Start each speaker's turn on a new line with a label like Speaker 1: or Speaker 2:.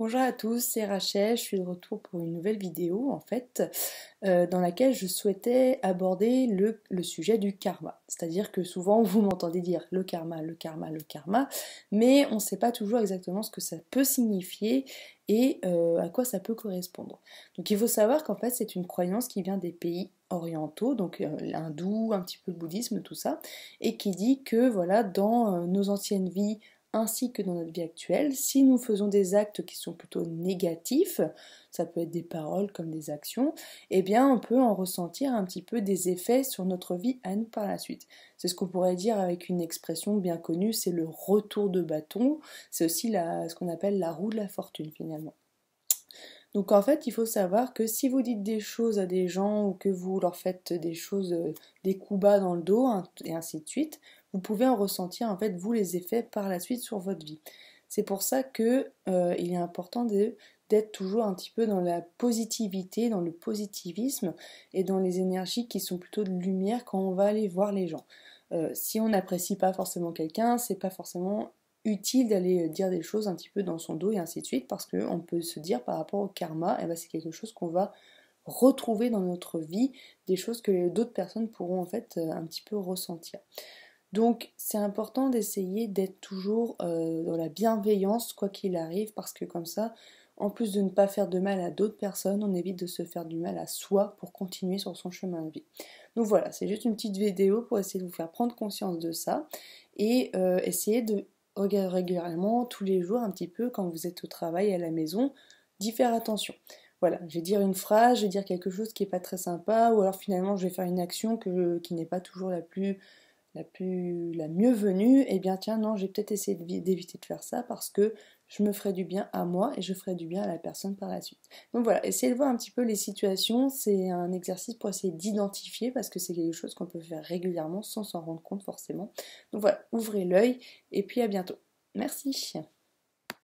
Speaker 1: Bonjour à tous, c'est Rachel, je suis de retour pour une nouvelle vidéo en fait, euh, dans laquelle je souhaitais aborder le, sujet du karma. C'est-à-dire que souvent vous m'entendez dire le karma, le karma, le karma, mais on ne sait pas toujours exactement ce que ça peut signifier et euh, à quoi ça peut correspondre. Donc il faut savoir qu'en fait c'est une croyance qui vient des pays orientaux, donc euh, l'hindou, un petit peu le bouddhisme, tout ça, et qui dit que voilà, dans nos anciennes vies ainsi que dans notre vie actuelle, si nous faisons des actes qui sont plutôt négatifs, ça peut être des paroles comme des actions, eh bien on peut en ressentir un petit peu des effets sur notre vie à nous par la suite. C'est ce qu'on pourrait dire avec une expression bien connue, c'est le retour de bâton, c'est aussi ce qu'on appelle la roue de la fortune finalement. Donc en fait, il faut savoir que si vous dites des choses à des gens ou que vous leur faites des choses, euh, des coups bas dans le dos hein, et ainsi de suite, vous pouvez en ressentir en fait vous les effets par la suite sur votre vie. C'est pour ça que euh, il est important d'être toujours un petit peu dans la positivité, dans le positivisme et dans les énergies qui sont plutôt de lumière quand on va aller voir les gens. Euh, si on n'apprécie pas forcément quelqu'un, c'est pas forcément utile d'aller euh, dire des choses un petit peu dans son dos et ainsi de suite parce qu'on peut se dire par rapport au karma, eh ben, c'est quelque chose qu'on va retrouver dans notre vie, des choses que d'autres personnes pourront en fait un petit peu ressentir. Donc c'est important d'essayer d'être toujours euh, dans la bienveillance quoi qu'il arrive parce que comme ça, en plus de ne pas faire de mal à d'autres personnes, on évite de se faire du mal à soi pour continuer sur son chemin de vie. Donc voilà, c'est juste une petite vidéo pour essayer de vous faire prendre conscience de ça et euh, essayer de regarder régulièrement tous les jours un petit peu quand vous êtes au travail à la maison, d'y faire attention voilà, je vais dire une phrase, je vais dire quelque chose qui n'est pas très sympa, ou alors finalement je vais faire une action qui n'est pas toujours la plus la plus la mieux venue, eh bien tiens non, j'ai peut-être essayé d'éviter de faire ça parce que je me ferai du bien à moi et je ferai du bien à la personne par la suite. Donc voilà, essayez de voir un petit peu les situations, c'est un exercice pour essayer d'identifier parce que c'est quelque chose qu'on peut faire régulièrement sans s'en rendre compte forcément. Donc voilà, ouvrez l'œil et puis à bientôt. Merci.